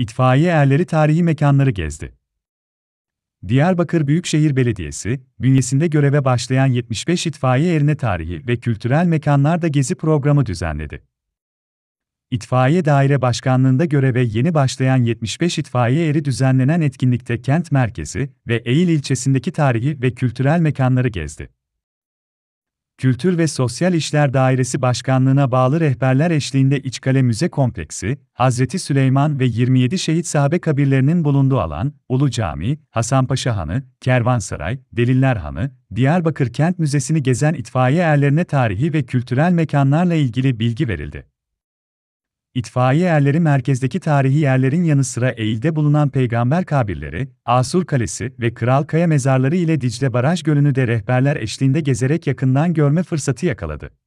İtfaiye erleri tarihi mekanları gezdi. Diyarbakır Büyükşehir Belediyesi, bünyesinde göreve başlayan 75 itfaiye erine tarihi ve kültürel mekanlarda gezi programı düzenledi. İtfaiye Daire Başkanlığında göreve yeni başlayan 75 itfaiye eri düzenlenen etkinlikte kent merkezi ve Eğil ilçesindeki tarihi ve kültürel mekanları gezdi. Kültür ve Sosyal İşler Dairesi Başkanlığına bağlı rehberler eşliğinde İçkale Müze Kompleksi, Hazreti Süleyman ve 27 şehit sahabe kabirlerinin bulunduğu alan, Ulu Cami, Hasanpaşa Hanı, Kervansaray, Deliller Hanı, Diyarbakır Kent Müzesi'ni gezen itfaiye erlerine tarihi ve kültürel mekanlarla ilgili bilgi verildi. İtfaiye yerleri merkezdeki tarihi yerlerin yanı sıra Eyl'de bulunan peygamber kabirleri, Asur Kalesi ve Kral Kaya mezarları ile Dicle Baraj Gölü'nü de rehberler eşliğinde gezerek yakından görme fırsatı yakaladı.